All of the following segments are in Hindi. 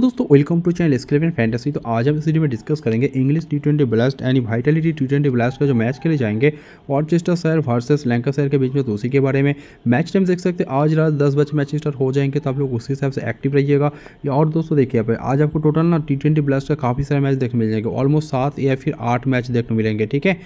नमस्कार तो दोस्तों वेलकम टू चैनल स्क्रेवन फैंटेसी तो आज हम इस वीडियो में डिस्कस करेंगे English T twenty blast and Vitality T twenty blast का जो मैच खेले जाएंगे ऑर्चेस्टर शहर वर्सेस लैंका शहर के बीच में तो उसी के बारे में मैच टाइम देख सकते हैं आज रात दस बजे मैच स्टार्ट हो जाएंगे तो आप लोग उसी हिसाब से एक्टिव रहिएगा या और दोस्तों देखिए आप आज आपको टोटल ना टी ट्वेंटी ब्लास्ट का काफ़ी सारे मैच देखने मिल जाएंगे ऑलमोस्ट सात या फिर आठ मैच देखने मिलेंगे ठीक है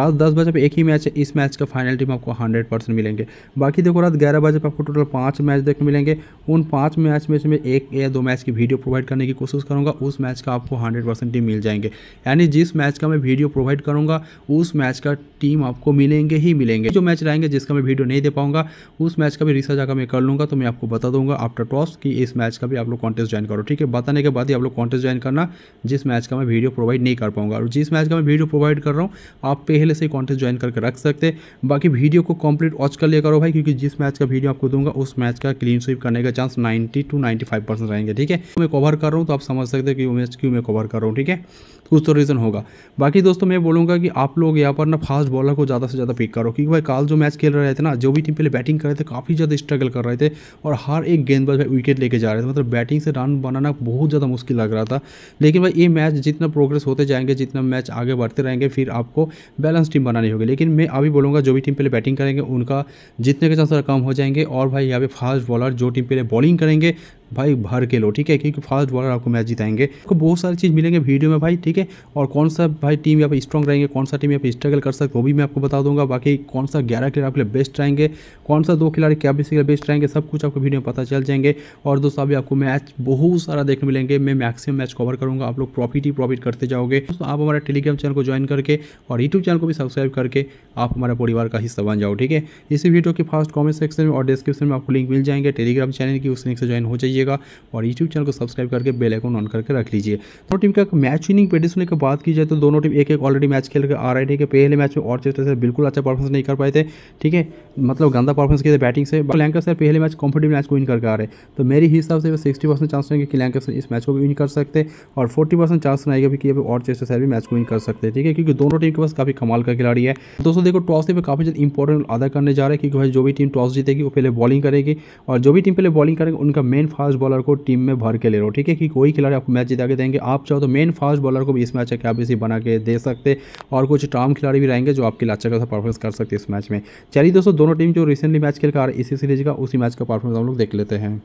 रात दस बजे एक ही मैच है इस मैच का फाइनल टीम आपको हंड्रेड मिलेंगे बाकी देखो रात ग्यारह बजे आपको टोटल पाँच मैच देखने मिलेंगे उन पाँच मैच में से एक या दो मैच की वीडियो प्रोवाइड प्रोवाइड करने की कोशिश करूँगा उस मैच का आपको हंड्रेड परसेंट मिल जाएंगे यानी जिस मैच का मैं वीडियो प्रोवाइड करूँगा उस मैच का टीम आपको मिलेंगे ही मिलेंगे जो मैच रहेंगे जिसका मैं वीडियो नहीं दे पाऊँगा उस मैच का भी रिसर्च अगर मैं कर लूँगा तो मैं आपको बता दूँगा आफ्टर टॉस कि इस मैच का भी आप लोग कॉन्टेस्ट ज्वाइन करो ठीक है बताने के बाद ही आप लोग कॉन्टेस्ट ज्वाइन करना जिस मैच का मैं वीडियो प्रोवाइड नहीं कर पाऊँगा और जिस मैच का मैं वीडियो प्रोवाइड कर रहा हूँ आप पहले से ही कॉन्टेस्ट ज्वाइन करके रख सकते बाकी वीडियो को कंप्लीट वॉच कर लिया करो भाई क्योंकि जिस मैच का वीडियो आपको दूंगा उस मैच का क्लीन स्वीप करने का चांस नाइन्टी टू 95 परसेंट रहेंगे ठीक है तो मैं कवर कवर कर रहा हूँ तो आप समझ सकते हैं कि मैं क्यों मैं कवर कर रहा हूँ ठीक है कुछ तो रीज़न होगा बाकी दोस्तों मैं बोलूँगा कि आप लोग यहाँ पर ना फास्ट बॉलर को ज़्यादा से ज़्यादा पिक करो क्योंकि भाई काल जो मैच खेल रहे थे ना जो भी टीम पहले बैटिंग कर रहे थे काफ़ी ज़्यादा स्ट्रगल कर रहे थे और हर एक गेंदबाज भाई विकेट लेके जा रहे थे मतलब बैटिंग से रन बनाना बहुत ज़्यादा मुश्किल लग रहा था लेकिन भाई ये मैच जितना प्रोग्रेस होते जाएंगे जितना मैच आगे बढ़ते रहेंगे फिर आपको बैलेंस टीम बनानी होगी लेकिन मैं अभी बोलूँगा जो भी टीम पहले बैटिंग करेंगे उनका जितने के चांस कम हो जाएंगे और भाई यहाँ पे फास्ट बॉलर जो टीम पहले बॉलिंग करेंगे भाई भर के लो ठीक है क्योंकि फास्ट बॉलर आपको मैच जिताएंगे आपको बहुत सारी चीज़ मिलेंगे वीडियो में भाई ठीक है और कौन सा भाई टीम यहाँ पर स्ट्रॉग रहेंगे कौन सा टीम यहाँ पर स्ट्रगल कर सकते वो भी मैं आपको बता दूंगा बाकी कौन सा ग्यारह खिलाड़ी आपके लिए बेस्ट रहेंगे कौन सा दो खिलाड़ी क्या बेस्ट बेस्ट रहेंगे सब कुछ आपको वीडियो में पता चल जाएंगे और दोस्तों अभी आपको मैच बहुत सारा देखने मिलेंगे मैं मैक्सिमम मैच कवर करूँगा आप लोग प्रॉफिट ही प्रॉफिट करते जाओगे दोस्तों आप हमारे टेलीग्राम चैनल को ज्वाइन करके और यूट्यूब चैनल को भी सब्सक्राइब करके आप हमारे परिवार का हिस्सा बन जाओ ठीक है इसी वीडियो के फास्ट कॉमेंट सेक्शन में और डिस्क्रिप्शन में आपको लिंक मिल जाएंगे टेलीग्राम चैनल की उस लिंक से ज्वाइन हो जाइए कीजिएगा और यूट्यूब चैनल को सब्सक्राइब करके बेल आइकन ऑन करके रख लीजिए दोनों टीम का मैच विनिंग पेडिशन की बात की जाए तो दोनों टीम एक एक ऑलरेडी मैच खेल कर आ रहे थे पहले मैच में और से बिल्कुल अच्छा परफॉर्मेंस नहीं कर पाए थे ठीक है मतलब गंदा परफॉर्मेंस किया बैटिंग से लैंकर सर पहले मैच कॉम्पिटेटिव मैच को विन करके आ रहे तो मेरे हिसाब से सिक्सटी परसेंट चांस रहेंगे कि लैंकर इस मैच को भी विन कर सकते और फोर्टी परसेंट चांस रहेगा भी कि और चेस्टर सर भी मैच को विन कर सकते ठीक है क्योंकि दोनों टीम के पास काफ़ी कमाल का खिलाड़ी है दोस्तों देखो टॉस पर काफ़ी ज़्यादा इंपॉर्टेंट अदा करने जा रहे हैं क्योंकि भाई जो भी टीम टॉस जीतेगी वो पहले बॉलिंग करेगी और जो भी टीम पहले बॉलिंग करेगी उनका मेन फास्ट बॉलर को टीम में भर के ले रहे हो ठीक है कि कोई खिलाड़ी आपको मैच जिता के देंगे आप चाहो तो मेन फास्ट बॉलर को भी इस मैच का आप इसी बना के दे सकते और कुछ टॉम खिलाड़ी भी रहेंगे जो आपके लिए अच्छा खासा परफॉर्मेंस कर सकते हैं इस मैच में चलिए दोस्तों दोनों टीम जो रिसेंटली मैच खेल कर इसी सीरीज का उसी मैच का परफॉर्मेंस हम लोग देख लेते हैं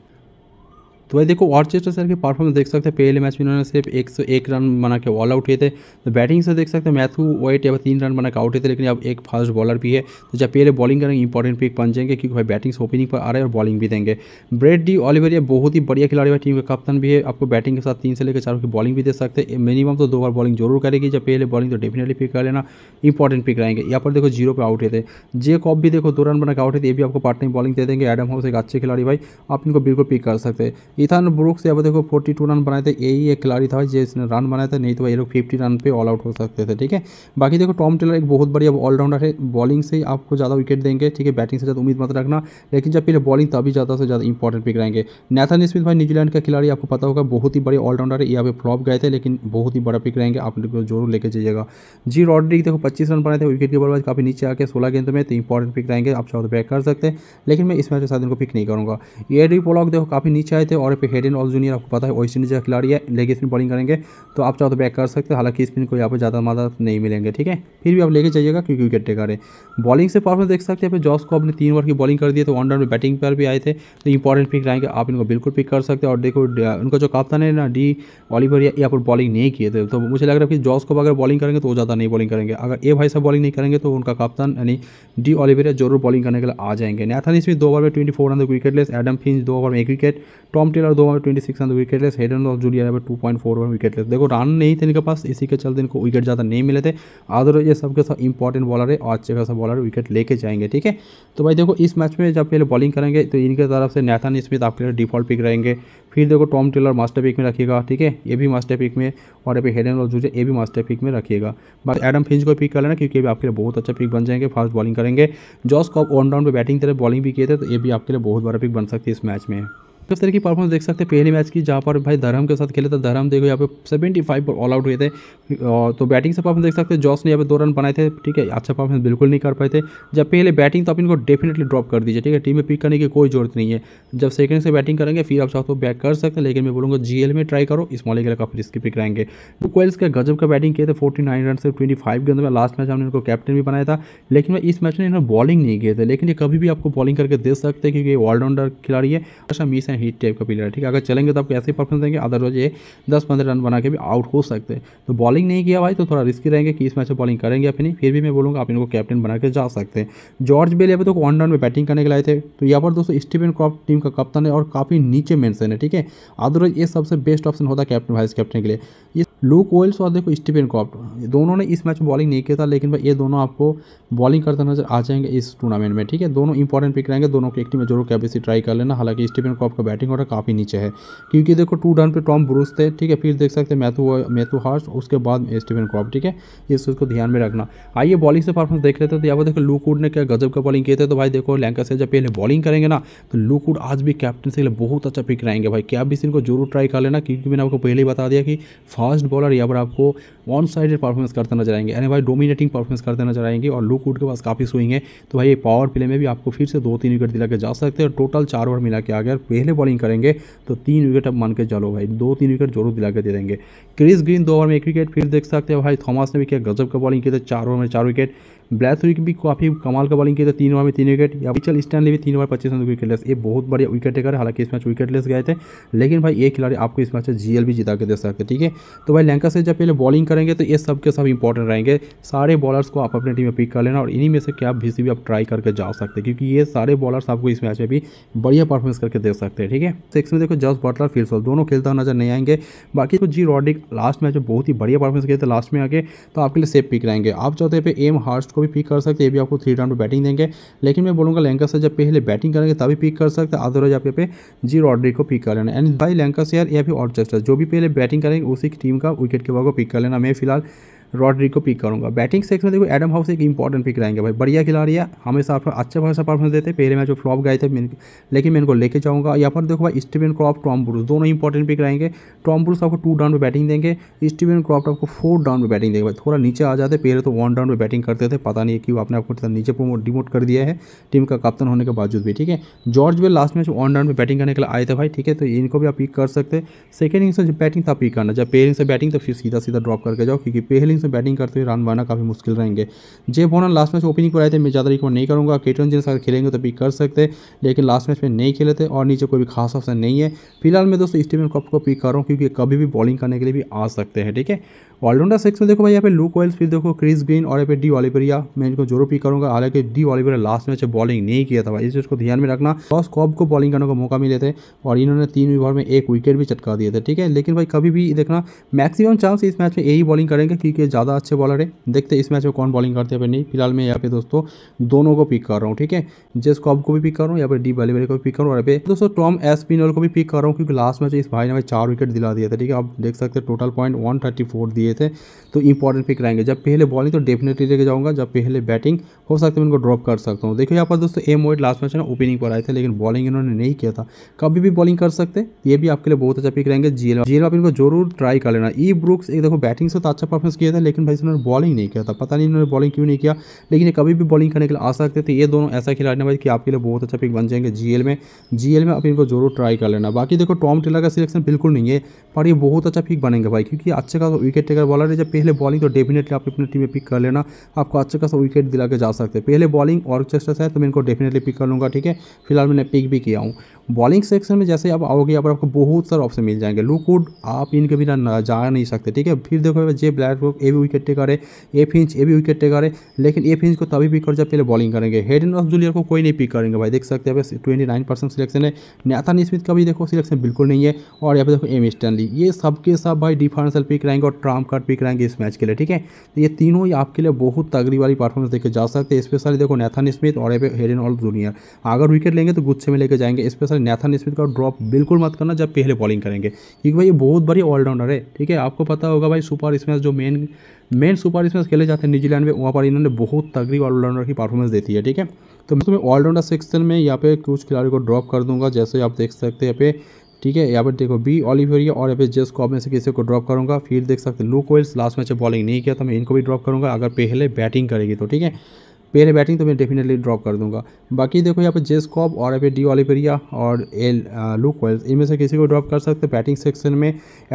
तो भाई देखो ऑर्चेस्टर सर के परफॉर्मेंस देख सकते हैं पहले मैच में इन्होंने सिर्फ एक सौ एक रन बना के ऑल आउट हुए थे तो बैटिंग से देख सकते हैं मैथ्यू वाइट या तीन रन बना के आउट हुए थे लेकिन अब एक फास्ट बॉलर भी है तो जब पहले बॉलिंग करेंगे इंपॉर्टेंट पिक बन जाएंगे क्योंकि भाई बैटिंग से ओपनिंग पर आ रहे हैं और बॉलिंग भी देंगे ब्रेड डी ऑलिवर यह बहुत ही बढ़िया खिलाड़ी है टीम का कप्तान भी है आपको बैटिंग के साथ तीन से लेकर चारों की बॉलिंग भी दे सकते हैं मिनिमम तो दो बार बॉलिंग जरूर करेगी जब पहले बॉलिंग तो डेफिनेटली पिक कर लेना इंपॉर्टेंट पिक रहेंगे यहाँ पर देखो जीरो पर आउट हुए थे जे कॉप भी देखो दो रन बना के आउट हुए थे ये भी आपको पार्ट टाइम बॉलिंग दे देंगे एडम हाउस एक अच्छे खिलाड़ी भाई आप इनको बिल्कुल पिक कर सकते हैं इथान ब्रुक्स यहाँ पर देखो फोर्टी टू रन बनाए थे यही एक खिलाड़ी था जिसने रन बनाया था नहीं तो ये लोग फिफ्टी रन पे ऑल आउट हो सकते थे ठीक है बाकी देखो टॉम टेलर एक बहुत बढ़िया ऑलराउंडर है बॉलिंग से आपको ज़्यादा विकेट देंगे ठीक है बैटिंग से ज़्यादा उम्मीद मत रखना लेकिन जब पहले बॉलिंग तभी ज़्यादा से ज़्यादा इंपॉर्टेंट पिक रहेंगे नैथन स्मिथ भाई न्यूजीलैंड का खिलाड़ी आपको पता होगा बहुत ही बड़े ऑलराउंडर है यहाँ पे फ्लॉप गए थे लेकिन बहुत ही बड़ा पिक रहेंगे आप लोग जरूर लेके जाइएगा जी रॉड्रिक देखो पच्चीस रन बनाए थे विकेट के बाद काफ़ी नीचे आके सोलह गेंद में तो इंपॉर्टेंट पिक रहेंगे आप चाहो तो बैक कर सकते हैं लेकिन मैं इस मैच के साथ इनको पिक नहीं करूँगा ये डी पोलॉक देखो काफ़ी नीचे आए थे और और फिर हेडन ऑल जूनियर आपको पता है वेस्ट इंडीज का खिलाड़ी है लेग स्पिन बॉलिंग करेंगे तो आप चाहो तो बैक कर सकते हो हालांकि स्पिन को यहाँ पर ज़्यादा मदद नहीं मिलेंगे ठीक है फिर भी आप लेके जाइएगा क्योंकि विकेट टेकर है बॉलिंग से परफॉर्मेंस देख सकते हैं फिर जॉस को अपने तीन ओवर की बॉलिंग कर दी तो वन डाउन में बैटिंग पर भी आए थे तो इंपॉर्टेंट पिक रहेंगे आप इनको बिल्कुल पिक कर सकते हैं और देखो उनका जो कप्तान है ना डी ऑलिवर या पर बॉलिंग नहीं किए थे तो मुझे लग रहा है कि जॉस को अगर बॉलिंग करेंगे तो वो ज़्यादा नहीं बॉलिंग करेंगे अगर ए भाई साहब बॉलिंग नहीं करेंगे तो उनका कप्तान यानी डी ऑलिवर जरूर बॉलिंग करने के लिए आ जाएंगे नैथन इसमें दो ओवर में twenty four run wicketless Adam Finch दो ओवर में एक विकेट टॉम विक्रम टेलर दो over twenty six run wicketless Hayden और जूलियर है two point four over wicketless देखो रन नहीं थे इनके पास इसी के चलते इनको विकेट ज़्यादा नहीं मिले थे अदर ये सबके साथ इंपॉर्टेंट बॉलर है और अच्छे खासा बॉलर विकेट लेके जाएंगे ठीक है तो भाई देखो इस मैच में जब पहले बॉलिंग करेंगे तो इनके तरफ से नैथन स्मिथ आपके लिए डिफॉल्ट पिक रहेंगे फिर देखो टॉम टेलर मास्टर पिक में रखिएगा ठीक है ये भी मास्टर पिक में और ये हेडन और जूलियर ये भी मास्टर पिक में रखिएगा बस एडम फिंच को पिक कर लेना क्योंकि अभी आपके लिए बहुत अच्छा पिक बन जाएंगे फास्ट बॉलिंग करेंगे जॉस कॉप ऑन डाउन पर बैटिंग तरह बॉलिंग भी किए थे तो ये भी आपके लिए बहुत बड़ा पिक बन सकती है इस मैच में किस तरह की परफॉर्मेंस देख सकते हैं पहले मैच की जहाँ पर भाई धर्म के साथ खेले थे धर्म देखो यहाँ पे सेवेंटी फाइव पर ऑल आउट हुए थे और तो बैटिंग से परफॉर्मेंस देख सकते हैं जॉस ने यहाँ पे दो रन बनाए थे ठीक है अच्छा परफॉर्मेंस बिल्कुल नहीं कर पाए थे जब पहले बैटिंग तो आप इनको डेफिनेटली ड्रॉप कर दीजिए ठीक है टीम में पिक करने की कोई जरूरत नहीं है जब सेकंड से बैटिंग करेंगे फिर आप चाहो तो बैक कर सकते हैं लेकिन मैं बोलूँगा जी में ट्राई करो स्मॉल एगल का फिर इसकी पिक रहेंगे कोयल्स तो का गजब का बैटिंग किए थे फोर्टी नाइन रन से ट्वेंटी फाइव गेंद में लास्ट मैच हमने इनको कैप्टन भी बनाया था लेकिन मैं इस मैच में इन्होंने बॉलिंग नहीं किए थे लेकिन ये कभी भी आपको बॉलिंग करके दे सकते हैं क्योंकि ऑलराउंडर खिलाड़ी है अच्छा मिस है ही टाइप का प्लेयर है ठीक है अगर चलेंगे तो आपको ऐसे ही परफॉर्मेंस देंगे अदरवाइज ये दस पंद्रह रन बना के भी आउट हो सकते हैं तो बॉलिंग नहीं किया भाई तो थोड़ा रिस्की रहेंगे कि इस मैच में बॉलिंग करेंगे या फिर नहीं फिर भी मैं बोलूँगा आप इनको कैप्टन बना के जा सकते हैं जॉर्ज बेल अभी तो वन डाउन में बैटिंग करने के लाए थे तो यहाँ पर दोस्तों स्टीफन क्रॉप टीम का कप्तान है और काफ़ी नीचे मेंशन है ठीक है अदरवाइज ये सबसे बेस्ट ऑप्शन होता है कैप्टन वाइस कैप्टन के लिए लूक ओल्स और देखो स्टीफन क्रॉफ्ट दोनों ने इस मैच में बॉलिंग नहीं किया था लेकिन भाई ये दोनों आपको बॉलिंग करते नजर आ जाएंगे इस टूर्नामेंट में ठीक है दोनों इंपॉर्टेंट पिक रहेंगे दोनों की एक टीम में जरूर कैपेसिटी ट्राई कर लेना हालांकि स्टीफन कॉप का बैटिंग ऑर्डर काफ़ी नीचे है क्योंकि देखो टू रन पे टॉम ब्रूस थे ठीक है फिर देख सकते हैं मैथू मैथू हार्ट उसके बाद स्टीफन कॉप ठीक है इस चीज़ को ध्यान में रखना आइए बॉलिंग से परफॉर्मेंस देख लेते हैं तो यहाँ पर देखो लूकवुड ने क्या गजब का बॉलिंग किए थे तो भाई देखो लैंका से जब पहले बॉलिंग करेंगे ना तो लूकवुड आज भी कैप्टन से बहुत अच्छा पिक रहेंगे भाई कैप भी इनको जरूर ट्राई कर लेना क्योंकि मैंने आपको पहले ही बता दिया कि फास्ट बॉलर यहाँ पर आपको वन साइडेड परफॉर्मेंस करते नजर आएंगे यानी भाई डोमिनेटिंग परफॉर्मेंस करते नजर आएंगे और लुक उड के पास काफ़ी स्विंग है तो भाई ये पावर प्ले में भी आपको फिर से दो तीन विकेट दिला के जा सकते हैं टोटल चार ओवर मिला के अगर पहले बॉलिंग करेंगे तो तीन विकेट अब मान के चलो भाई दो तीन विकेट जरूर दिला के दे देंगे क्रिस ग्रीन दो ओवर में एक विकेट फिर देख सकते हैं भाई थॉमस ने भी किया गजब का बॉलिंग किया था चार ओवर में चार विकेट ब्लैथ विक भी काफ़ी कमाल का बॉलिंग की था तो तीन ओवर में तीन विकेट या चल स्टैंड भी तीन ओवर पच्चीस रन विकेट लेस ये बहुत बढ़िया विकेट टेकर हालांकि इस मैच विकेट लेस गए थे लेकिन भाई ये खिलाड़ी आपको इस मैच से जीएल भी जिता के दे सकते ठीक है तो भाई लंका से जब पहले बॉलिंग करेंगे तो ये सब के सब इंपॉर्टेंट रहेंगे सारे बॉलर्स को आप अपने टीम में पिक कर लेना और इन्हीं में से क्या भी आप ट्राई करके जा सकते हैं क्योंकि ये सारे बॉलर्स आपको इस मैच में भी बढ़िया परफॉर्मेंस करके दे सकते हैं ठीक है सिक्स में देखो जस बटलर फिर दोनों खेलता नजर नहीं आएंगे बाकी जी रॉडिक लास्ट मैच में बहुत ही बढ़िया परफॉर्मेंस किया था लास्ट में आके तो आपके लिए सेफ पिक रहेंगे आप चौथे पे एम हार्स को भी पिक कर सकते ये भी आपको थ्री राउंड बैटिंग देंगे लेकिन मैं बोलूँगा लैंकाशर जब पहले बैटिंग करेंगे तभी पिक कर सकते अदरवाइज आप यहाँ पे जी रॉड्रिक को पिक कर लेना एंड भाई लैंकाशर या फिर ऑर्चेस्टर जो भी पहले बैटिंग करेंगे उसी टीम का विकेट के बाद पिक कर लेना मैं फिलहाल रॉड्री को पिक करूंगा बैटिंग सेक्स में देखो एडम हाउस एक इंपॉर्टेंट पिक रहेंगे भाई बढ़िया खिलाड़ी है हमेशा आप अच्छा खासा परफॉर्मेंस देते पहले मैच में फ्लॉप गए थे लेकिन मैं इनको लेके जाऊंगा या पर देखो भाई स्टीवन क्रॉप टॉम ब्रूस दोनों इंपॉर्टेंट पिक रहेंगे टॉम ब्रूस आपको टू डाउन पर बैटिंग देंगे स्टीवन क्रॉप आपको फोर डाउन पर बैटिंग देंगे भाई थोड़ा नीचे आ जाते पहले तो वन डाउन पर बैटिंग करते थे पता नहीं क्यों आपने आपको नीचे डिमोट कर दिया है टीम का कप्तान होने के बावजूद भी ठीक है जॉर्ज वे लास्ट मैच वन डाउन पर बैटिंग करने के लिए आए थे भाई ठीक है तो इनको भी आप पिक कर सकते सेकेंड इनिंग से बैटिंग था पिक करना जब पेयरिंग से बैटिंग तो फिर सीधा सीधा ड्रॉप करके जाओ क्योंकि पहले से बैटिंग करते हुए रन बनाना काफ़ी मुश्किल रहेंगे J Bonner last match opening कराए थे मैं ज़्यादा रिकॉर्ड नहीं करूँगा केटन जिन साथ खेलेंगे भी कर सकते लेकिन लास्ट मैच में नहीं खेले थे और नीचे कोई भी खास ऑप्शन नहीं है फिलहाल मैं दोस्तों स्टीवन कप को पिक कर रहा हूँ क्योंकि कभी भी बॉलिंग करने के लिए भी आ सकते हैं ठीक है ऑलराउंडर सिक्स में देखो भाई यहाँ पे लूक वेल्स फिर देखो क्रिस ग्रीन और यहाँ पे डी ऑलिवरिया मैं इनको जरूर पिक करूंगा हालांकि D'Oliveira last match bowling नहीं किया था भाई इस चीज़ को ध्यान में रखना टॉस कॉब को बॉलिंग करने का मौका मिले थे और इन्होंने तीन ओवर में एक विकेट भी चटका दिए थे ठीक है लेकिन भाई कभी भी देखना मैक्सिमम चांस इस मैच में यही बॉलिंग करेंगे क्योंकि ज़्यादा अच्छे बॉलर है देखते इस मैच में कौन बॉलिंग करते हैं नहीं फिलहाल मैं यहाँ पे दोस्तों दोनों को पिक कर रहा हूँ ठीक है जेस कॉब को भी पिक कर रहा हूँ यहाँ पर डी बलीवरी को भी पिक करूँ और यहाँ दोस्तों टॉम एस पिनोल को भी पिक कर रहा हूँ क्योंकि लास्ट मैच इस भाई ने चार विकेट दिला दिया था ठीक है आप देख सकते हैं टोटल पॉइंट वन दिए दिए थे तो इंपॉर्टेंट पिक रहेंगे जब पहले बॉलिंग तो डेफिनेटली लेके जाऊंगा जब पहले बैटिंग हो सकता है मैं इनको ड्रॉप कर सकता हूँ देखिए यहाँ पर दोस्तों एम वोइट लास्ट मैच में ओपनिंग पर आए थे लेकिन बॉलिंग इन्होंने नहीं किया था कभी भी बॉलिंग कर सकते ये भी आपके लिए बहुत अच्छा पिक रहेंगे जी एल आप इनको जरूर ट्राई कर लेना ई e ब्रुक्स एक देखो बैटिंग से तो अच्छा परफॉर्मेंस किया था लेकिन भाई उन्होंने बॉलिंग नहीं किया था पता नहीं इन्होंने बॉलिंग क्यों नहीं किया लेकिन ये कभी भी बॉलिंग करने के लिए आ सकते थे ये दोनों ऐसा खिलाड़ी ना भाई कि आपके लिए बहुत अच्छा पिक बन जाएंगे जी में जी में आप इनको जरूर ट्राई कर लेना बाकी देखो टॉम टेलर का सिलेक्शन बिल्कुल नहीं है पर ये बहुत अच्छा पिक बनेंगे भाई क्योंकि अच्छे खासा विकेट टेकर अगर बॉलर है जब पहले बॉलिंग तो डेफिनेटली आप अपनी टीम में पिक कर लेना आपको अच्छा खासा विकेट दिला के जा सकते हैं पहले बॉलिंग और चेस्टर्स है तो मैं इनको डेफिनेटली पिक कर लूँगा ठीक है फिलहाल मैंने पिक भी किया हूँ बॉलिंग सेक्शन में जैसे आप आओगे यहाँ पर आपको बहुत सारे ऑप्शन मिल जाएंगे लुकवुड आप इनके बिना जा नहीं सकते ठीक है फिर देखो जे ब्लैक रॉक ए भी विकेट टेकर है ए फिंच ए भी विकेट टेकर है लेकिन ए फिंच को तभी पिक कर जब पहले बॉलिंग करेंगे हेड एंड ऑफ जूलियर को कोई नहीं पिक करेंगे भाई देख सकते हैं ट्वेंटी नाइन परसेंट सिलेक्शन है नैथन स्मिथ का भी देखो सिलेक्शन बिल्कुल नहीं है और यहाँ पर देखो एम स्टैनली ये सबके सब भाई डिफरेंशियल पिक रहेंगे और ट्राम कार्ड पिक रहेंगे इस मैच के लिए ठीक है तो ये तीनों ही आपके लिए बहुत तगड़ी वाली परफॉर्मेंस देखे जा सकते हैं स्पेशली देखो नेथान स्मिथ और हेड एंड ऑल जूनियर अगर विकेट लेंगे तो गुच्छे में लेके जाएंगे स्पेशल नैथन स्मिथ का ड्रॉप बिल्कुल मत करना जब पहले बॉलिंग करेंगे क्योंकि भाई ये बहुत बड़ी ऑलराउंडर है ठीक है आपको पता होगा भाई सुपर स्मैश जो मेन मेन सुपर स्मैश खेले जाते हैं न्यूजीलैंड में वहाँ पर इन्होंने बहुत तगड़ी ऑलराउंडर की परफॉर्मेंस देती है ठीक है तो मैं तुम्हें ऑलराउंडर सेक्शन में यहाँ पे कुछ खिलाड़ी को ड्रॉप कर दूंगा जैसे आप देख सकते हैं यहाँ पे ठीक है यहाँ पर देखो बी ऑलिवेरिया और यहाँ पे जेस को में से किसी को ड्रॉप करूँगा फिर देख सकते हैं लूक कोयल्स लास्ट मैच में बॉलिंग नहीं किया तो मैं इनको भी ड्रॉप करूँगा अगर पहले बैटिंग करेगी तो ठीक है पेयर बैटिंग तो मैं डेफिनेटली ड्रॉप कर दूंगा बाकी देखो यहाँ पे जेस्कॉप और यहाँ पे डी ऑलिपेरिया और एल लूक वेल्स इनमें से किसी को ड्रॉप कर सकते हैं बैटिंग सेक्शन में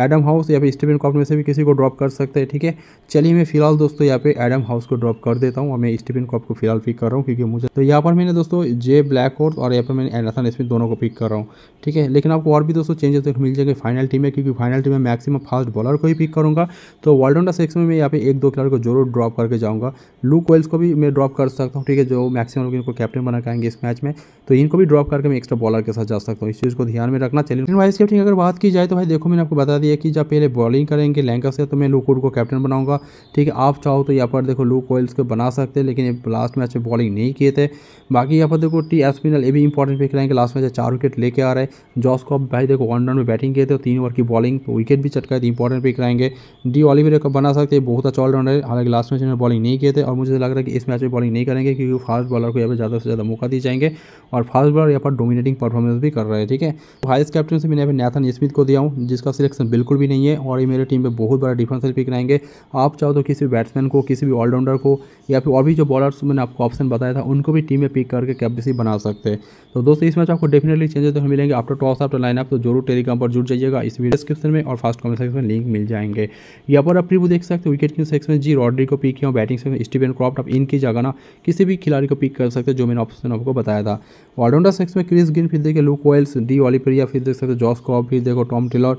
एडम हाउस या फिर स्टीवन कॉप में से भी किसी को ड्रॉप कर सकते हैं ठीक है चलिए मैं फिलहाल दोस्तों यहाँ पे एडम हाउस को ड्रॉप कर देता हूँ और मैं स्टीवन कॉप को फिलहाल पिक कर रहा हूँ क्योंकि मुझे तो यहाँ पर मैंने दोस्तों जे ब्लैक होर्स और यहाँ पर मैंने एनाथन स्मिथ दोनों को पिक कर रहा हूँ ठीक है लेकिन आपको और भी दोस्तों चेंजेस देखने मिल जाएंगे फाइनल टीम में क्योंकि फाइनल टीम में मैक्सिमम फास्ट बॉलर को ही पिक करूँगा तो वर्ल्ड सेक्शन में मैं यहाँ पे एक दो खिलाड़ी को जरूर ड्रॉप करके जाऊँगा लूक वेल्स को भी मैं ड्रॉप कर कर सकता हूँ ठीक है जो मैक्सिमम लोग इनको कैप्टन बना आएंगे इस मैच में तो इनको भी ड्रॉप करके मैं एक्स्ट्रा बॉलर के साथ जा सकता हूँ इस चीज़ को ध्यान में रखना चाहिए लेकिन वाइस कैप्टन अगर बात की जाए तो भाई देखो मैंने आपको बता दिया कि जब पहले बॉलिंग करेंगे लैंकर से तो मैं लूकवुड को कैप्टन बनाऊंगा ठीक है आप चाहो तो यहाँ पर देखो लू कोयल्स को बना सकते हैं लेकिन लास्ट मैच में बॉलिंग नहीं किए थे बाकी यहाँ पर देखो टी एस्पिनल ये भी इंपॉर्टेंट पिक रहेंगे लास्ट मैच चार विकेट लेके आ रहे जॉस को भाई देखो वन रन में बैटिंग किए थे तीन ओवर की बॉलिंग विकेट तो भी चटका थे इंपॉर्टेंट पिक रहेंगे डी ऑलिवेरा को बना सकते बहुत अच्छा ऑलराउंडर है हालांकि लास्ट मैच में बॉलिंग नहीं किए थे और मुझे तो लग रहा है कि इस मैच में बॉलिंग नहीं करेंगे क्योंकि फास्ट बॉलर को यहाँ पर ज़्यादा से ज़्यादा मौका दिए जाएंगे और फास्ट बॉलर यहाँ पर डोमिनेटिंग परफॉर्मेंस भी कर रहे हैं ठीक है तो हाइस कैप्टन से मैंने यहाँ पर नैथन स्मिथ को दिया हूँ जिसका सिलेक्शन बिल्कुल भी नहीं है और ये मेरे टीम में बहुत बड़ा डिफेंसिव पिक रहेंगे आप चाहो तो किसी भी बैट्समैन को किसी भी ऑलराउंडर को या फिर और भी जो बॉलर्स मैंने आपको ऑप्शन बताया था उनको भी टीम में पिक करके कैप्टनसी बना सकते हैं तो दोस्तों इस मैच आपको डेफिनेटली चेंजेस तो मिलेंगे आफ्टर टॉस आफ्टर लाइनअप तो जरूर टेलीग्राम पर जुड़ जाइएगा इस वीडियो डिस्क्रिप्शन में और फास्ट कमेंट सेक्शन में लिंक मिल जाएंगे यहाँ पर आप प्रीव्यू देख सकते हो विकेट की सेक्शन में जी रॉड्री को पिक किया बैटिंग सेक्शन स्टीवन क्रॉप्ट आप इनकी जगह ना किसी भी खिलाड़ी को पिक कर सकते हैं जो मैंने ऑप्शन आपको बताया था ऑलराउंडर सेक्स में क्रिस गिन फिर देखिए लुक ओयल्स डी ऑलिपर फिर देख सकते जॉस कॉप फिर देखो टॉम टेलर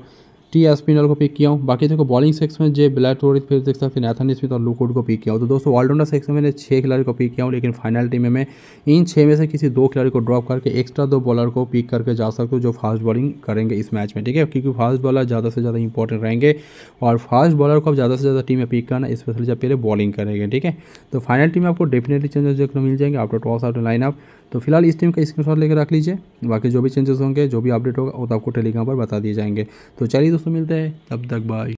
टी एस्पिनल को पिक किया हूँ बाकी देखो बॉलिंग सेक्स में जे ब्लैट टोरिस फिर देख सकते नैथन स्मिथ और लुकवुड को पिक किया हूँ तो दोस्तों ऑलराउंडर सेक्स में मैंने छः खिलाड़ी को पिक किया हूँ लेकिन फाइनल टीम में मैं इन छः में से किसी दो खिलाड़ी को ड्रॉप करके एक्स्ट्रा दो बॉलर को पिक करके जा सकता हूँ जो फास्ट बॉलिंग करेंगे इस मैच में ठीक है क्योंकि फास्ट बॉलर ज़्यादा से ज़्यादा इंपॉर्टेंट रहेंगे और फास्ट बॉलर को ज़्यादा से ज़्यादा टीम में पिक करना स्पेशली जब पहले बॉलिंग करेंगे ठीक है तो फाइनल टीम में आपको डेफिनेटली चेंजेस देखने मिल जाएंगे आपका टॉस आउट लाइन अप तो फिलहाल इस टीम का स्क्रीनशॉट लेकर रख लीजिए बाकी जो भी चेंजेस होंगे जो भी अपडेट होगा वो तो आपको टेलीग्राम पर बता दिए जाएंगे तो चलिए दोस्तों मिलते हैं तब तक बाय